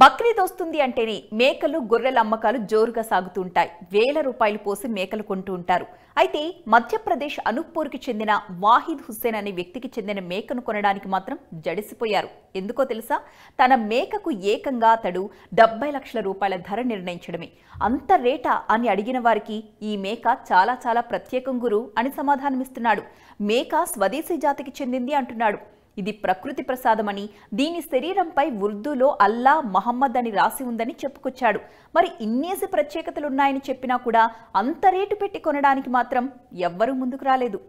బక్రీద్ వస్తుంది అంటేనే మేకలు గొర్రెల అమ్మకాలు జోరుగా సాగుతుంటాయి వేల రూపాయలు పోసి మేకలు కొంటూ ఉంటారు అయితే మధ్యప్రదేశ్ అనూప్పూర్కి చెందిన వాహిద్ హుస్సేన్ అనే వ్యక్తికి చెందిన మేకను కొనడానికి మాత్రం జడిసిపోయారు ఎందుకో తెలుసా తన మేకకు ఏకంగా అతడు డెబ్బై లక్షల రూపాయల ధర నిర్ణయించడమే అంత రేటా అని అడిగిన వారికి ఈ మేక చాలా చాలా ప్రత్యేకం గురు అని సమాధానమిస్తున్నాడు మేక స్వదేశీ జాతికి చెందింది అంటున్నాడు ఇది ప్రకృతి ప్రసాదమని దీని శరీరంపై ఉర్దూలో అల్లా మహమ్మద్ అని రాసి ఉందని చెప్పుకొచ్చాడు మరి ఇన్నేసి ప్రత్యేకతలున్నాయని చెప్పినా కూడా అంత రేటు పెట్టి కొనడానికి మాత్రం ఎవ్వరూ ముందుకు రాలేదు